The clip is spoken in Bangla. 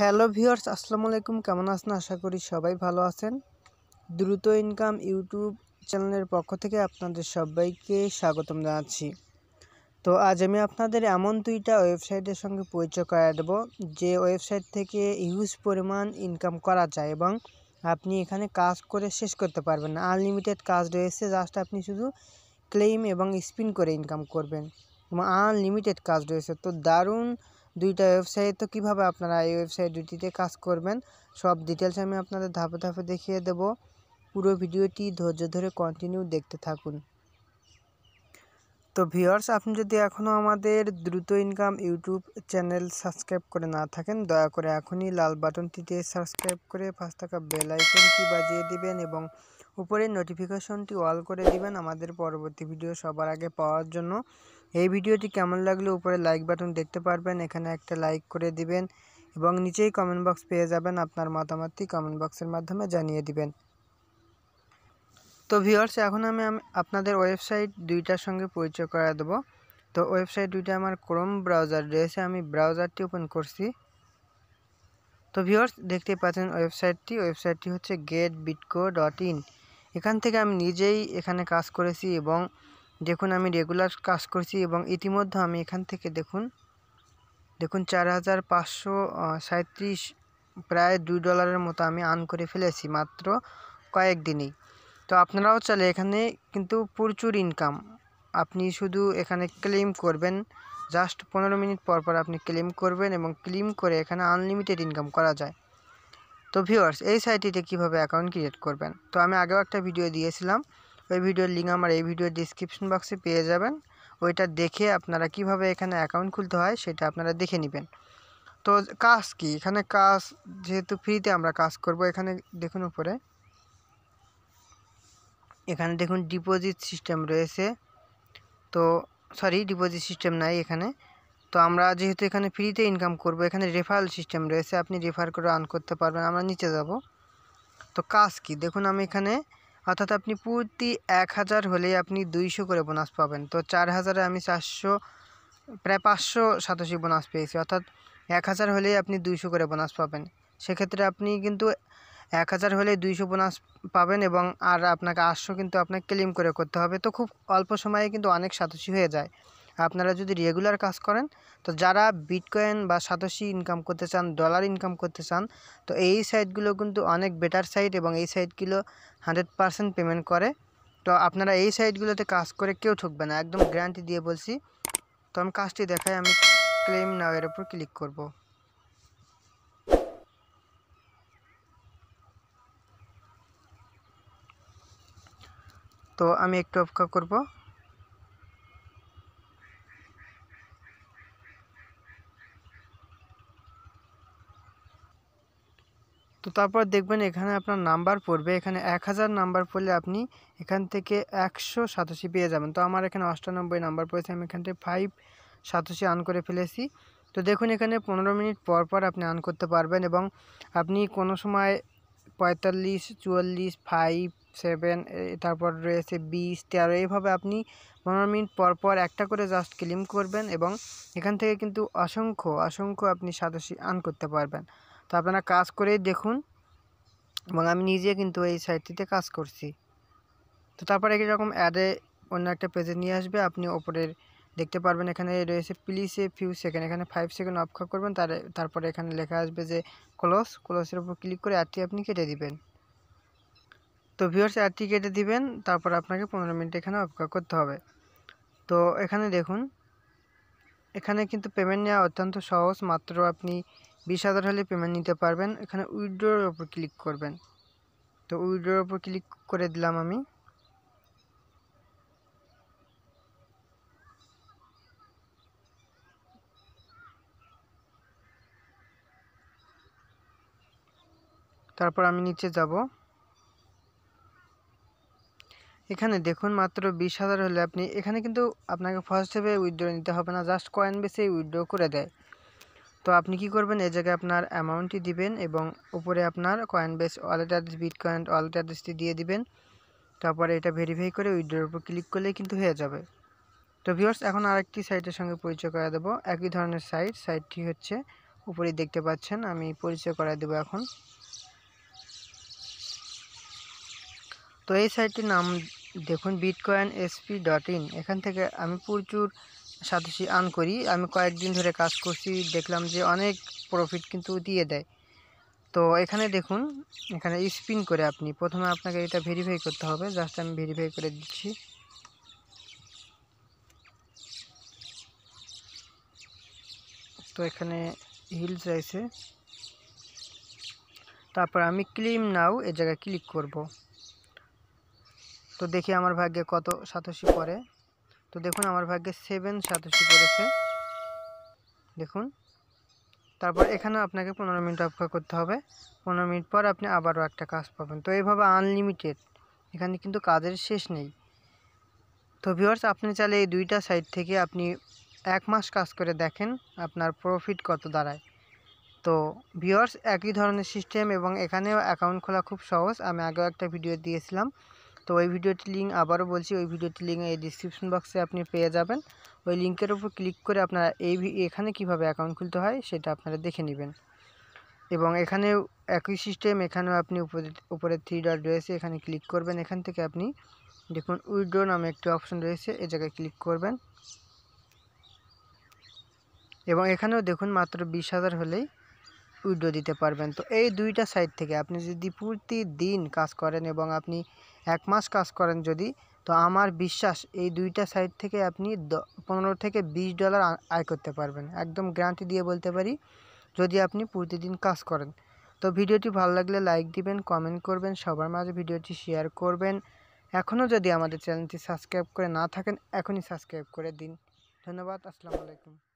হ্যালো ভিউয়ার্স আসসালামু আলাইকুম কেমন আছেন আশা করি সবাই ভালো আছেন দ্রুত ইনকাম ইউটিউব চ্যানেলের পক্ষ থেকে আপনাদের সবাইকে স্বাগতম জানাচ্ছি তো আজ আমি আপনাদের এমন দুইটা ওয়েবসাইটের সঙ্গে পরিচয় করা দেব যে ওয়েবসাইট থেকে ইউজ পরিমাণ ইনকাম করা যায় এবং আপনি এখানে কাজ করে শেষ করতে পারবেন আনলিমিটেড কাজ রয়েছে জাস্ট আপনি শুধু ক্লেম এবং স্পিন করে ইনকাম করবেন এবং আনলিমিটেড কাজ রয়েছে তো দারুণ দুইটা ওয়েবসাইট তো কিভাবে আপনারা এই ওয়েবসাইট দুটিতে কাজ করবেন সব ডিটেলস আমি আপনাদের ধাপে ধাপে দেখিয়ে দেব পুরো ভিডিওটি ধৈর্য ধরে কন্টিনিউ দেখতে থাকুন তো ভিওর্স আপনি যদি এখনও আমাদের দ্রুত ইনকাম ইউটিউব চ্যানেল সাবস্ক্রাইব করে না থাকেন দয়া করে এখনই লাল বাটনটিতে সাবস্ক্রাইব করে পাঁচ টাকা বেল আইকনটি বাজিয়ে দিবেন এবং উপরের নোটিফিকেশনটি অল করে দিবেন আমাদের পরবর্তী ভিডিও সবার আগে পাওয়ার জন্য এই ভিডিওটি কেমন লাগলে উপরে লাইক বাটন দেখতে পারবেন এখানে একটা লাইক করে দিবেন এবং নিচেই কমেন্ট বক্স পেয়ে যাবেন আপনার মতামতটি কমেন্ট বক্সের মাধ্যমে জানিয়ে দিবেন তো ভিওর্স এখন আমি আপনাদের ওয়েবসাইট দুইটার সঙ্গে পরিচয় করা দেবো তো ওয়েবসাইট দুইটা আমার ক্রোম ব্রাউজার রয়েছে আমি ব্রাউজারটি ওপেন করছি তো ভিওর্স দেখতে পাচ্ছেন ওয়েবসাইটটি ওয়েবসাইটটি হচ্ছে গেট বিটকো ডট ইন এখান থেকে আমি নিজেই এখানে কাজ করেছি এবং দেখুন আমি রেগুলার কাজ করছি এবং ইতিমধ্যে আমি এখান থেকে দেখুন দেখুন চার হাজার পাঁচশো সাঁত্রিশ প্রায় দুই ডলারের মতো আমি আর্ন করে ফেলেছি মাত্র কয়েক দিনেই তো আপনারাও চলে এখানে কিন্তু প্রচুর ইনকাম আপনি শুধু এখানে ক্লেম করবেন জাস্ট পনেরো মিনিট পর পর আপনি ক্লেম করবেন এবং ক্লেম করে এখানে আনলিমিটেড ইনকাম করা যায় তো ভিউয়ার্স এই সাইটটিতে কিভাবে অ্যাকাউন্ট ক্রিয়েট করবেন তো আমি আগেও একটা ভিডিও দিয়েছিলাম ওই ভিডিওর লিঙ্ক আমার এই ভিডিওর ডিসক্রিপশন বক্সে পেয়ে যাবেন ওইটা দেখে আপনারা কিভাবে এখানে অ্যাকাউন্ট খুলতে হয় সেটা আপনারা দেখে নেবেন তো কাজ কি এখানে কাজ যেহেতু ফ্রিতে আমরা কাজ করব এখানে দেখুন উপরে এখানে দেখুন ডিপোজিট সিস্টেম রয়েছে তো সরি ডিপোজিট সিস্টেম নাই এখানে তো আমরা যেহেতু এখানে ফ্রিতে ইনকাম করব এখানে রেফারেল সিস্টেম রয়েছে আপনি রেফার করে আর্ন করতে পারবেন আমরা নিচে যাব তো কাজ কি দেখুন আমি এখানে অর্থাৎ আপনি প্রতি এক হাজার হলে আপনি দুইশো করে বোনাস পাবেন তো চার হাজারে আমি চারশো প্রায় পাঁচশো সাতাশি বোনাস পেয়েছি অর্থাৎ এক হাজার হলেই আপনি দুইশো করে বোনাস পাবেন সেক্ষেত্রে আপনি কিন্তু এক হাজার হলে দুইশো বোনাস পাবেন এবং আর আপনাকে আটশো কিন্তু আপনাকে ক্লেম করে করতে হবে তো খুব অল্প সময়ে কিন্তু অনেক সাতাশি হয়ে যায় আপনারা যদি রেগুলার কাজ করেন তো যারা বিটকয়েন বা সাতশি ইনকাম করতে চান ডলার ইনকাম করতে চান তো এই সাইটগুলো কিন্তু অনেক বেটার সাইট এবং এই সাইটগুলো হান্ড্রেড পারসেন্ট পেমেন্ট করে তো আপনারা এই সাইটগুলোতে কাজ করে কেউ ঠকবে না একদম গ্যারান্টি দিয়ে বলছি তো আমি কাজটি দেখাই আমি ক্লেম নাও এর উপর ক্লিক করব তো আমি একটু অপেক্ষা করবো তো তারপর দেখবেন এখানে আপনার নাম্বার পড়বে এখানে এক হাজার নাম্বার পড়লে আপনি এখান থেকে একশো সাতাশি পেয়ে যাবেন তো আমার এখানে অষ্টানব্বই নাম্বার পড়েছে আমি এখান থেকে ফাইভ সাতাশি আন করে ফেলেছি তো দেখুন এখানে পনেরো মিনিট পর পর আপনি আন করতে পারবেন এবং আপনি কোনো সময় পঁয়তাল্লিশ চুয়াল্লিশ ফাইভ সেভেন তারপর রয়েছে বিশ তেরো এইভাবে আপনি পনেরো মিনিট পর পর একটা করে জাস্ট ক্লিম করবেন এবং এখান থেকে কিন্তু অসংখ্য অসংখ্য আপনি সাতাশি আন করতে পারবেন তো আপনারা কাজ করে দেখুন এবং আমি নিজে কিন্তু এই সাইটটিতে কাজ করছি তো তারপরে রকম অ্যাডে অন্য একটা পেজে নিয়ে আসবে আপনি ওপরের দেখতে পারবেন এখানে রয়েছে প্লিসে ফিউ সেকেন্ড এখানে ফাইভ সেকেন্ড অপেক্ষা করবেন তার তারপরে এখানে লেখা আসবে যে ক্লোজ ক্লোজের উপর ক্লিক করে অ্যাডটি আপনি কেটে দিবেন তো ভিউর্স অ্যাডটি কেটে দিবেন তারপর আপনাকে পনেরো মিনিট এখানে অপেক্ষা করতে হবে তো এখানে দেখুন এখানে কিন্তু পেমেন্ট নেওয়া অত্যন্ত সহজ মাত্র আপনি বিশ হাজার হলে পেমেন্ট নিতে পারবেন এখানে উইড্রোর ওপর ক্লিক করবেন তো উইড্রোর ওপর ক্লিক করে দিলাম আমি তারপর আমি নিচে যাব এখানে দেখুন মাত্র বিশ হাজার হলে আপনি এখানে কিন্তু আপনাকে ফার্স্ট হিসেবে উইড্রো নিতে হবে না জাস্ট কয়েন বেসে উইড্রো করে দেয় তো আপনি কি করবেন এই জায়গায় আপনার অ্যামাউন্টটি দিবেন এবং উপরে আপনার Coinbase wallet address bitcoin wallet অ্যাড্রেসটি দিয়ে দিবেন তারপরে এটা ভেরিফাই করে উইড্রোর উপর ক্লিক করলে কিন্তু হয়ে যাবে তো ভিউর্স এখন আরেকটি সাইটের সঙ্গে পরিচয় করা দেবো একই ধরনের সাইট সাইটটি হচ্ছে উপরে দেখতে পাচ্ছেন আমি পরিচয় করা দেবো এখন তো এই সাইটটির নাম দেখুন bitcoin SP dot in এখান থেকে আমি প্রচুর সাতোশি আর্ন করি আমি কয়েকদিন ধরে কাজ করছি দেখলাম যে অনেক প্রফিট কিন্তু দিয়ে দেয় তো এখানে দেখুন এখানে স্পিন করে আপনি প্রথমে আপনাকে এটা ভেরিফাই করতে হবে জাস্ট আমি ভেরিফাই করে দিচ্ছি তো এখানে হিলস রয়েছে তারপর আমি ক্লিম নাও এ জায়গায় ক্লিক করব তো দেখি আমার ভাগ্যে কত সাতশি পরে তো দেখুন আমার ভাগ্যে সেভেন সাতাশি পড়েছে দেখুন তারপর এখানে আপনাকে পনেরো মিনিট অপেক্ষা করতে হবে পনেরো মিনিট পর আপনি আবারও একটা কাজ পাবেন তো এইভাবে আনলিমিটেড এখানে কিন্তু কাজের শেষ নেই তো ভিওর্স আপনি চাইলে এই দুইটা সাইড থেকে আপনি এক মাস কাজ করে দেখেন আপনার প্রফিট কত দাঁড়ায় তো ভিওর্স একই ধরনের সিস্টেম এবং এখানেও অ্যাকাউন্ট খোলা খুব সহজ আমি আগেও একটা ভিডিও দিয়েছিলাম তো ওই ভিডিওটি লিঙ্ক আবারও বলছি ওই ভিডিওটি লিঙ্ক এই ডিসক্রিপশন বক্সে আপনি পেয়ে যাবেন ওই লিঙ্কের উপর ক্লিক করে আপনারা এই এখানে কিভাবে অ্যাকাউন্ট খুলতে হয় সেটা আপনারা দেখে নেবেন এবং এখানে একই সিস্টেম এখানেও আপনি উপরে উপরে থ্রি ডট রয়েছে এখানে ক্লিক করবেন এখান থেকে আপনি দেখুন উইড্রো নামে একটি অপশন রয়েছে এ জায়গায় ক্লিক করবেন এবং এখানেও দেখুন মাত্র বিশ হাজার হলেই উইড্রো দিতে পারবেন তো এই দুইটা সাইট থেকে আপনি যদি প্রতিদিন কাজ করেন এবং আপনি এক মাস কাজ করেন যদি তো আমার বিশ্বাস এই দুইটা সাইট থেকে আপনি পনেরো থেকে বিশ ডলার আয় করতে পারবেন একদম গ্যারান্টি দিয়ে বলতে পারি যদি আপনি প্রতিদিন কাজ করেন তো ভিডিওটি ভালো লাগলে লাইক দিবেন কমেন্ট করবেন সবার মাঝে ভিডিওটি শেয়ার করবেন এখনও যদি আমাদের চ্যানেলটি সাবস্ক্রাইব করে না থাকেন এখনই সাবস্ক্রাইব করে দিন ধন্যবাদ আসসালামু আলাইকুম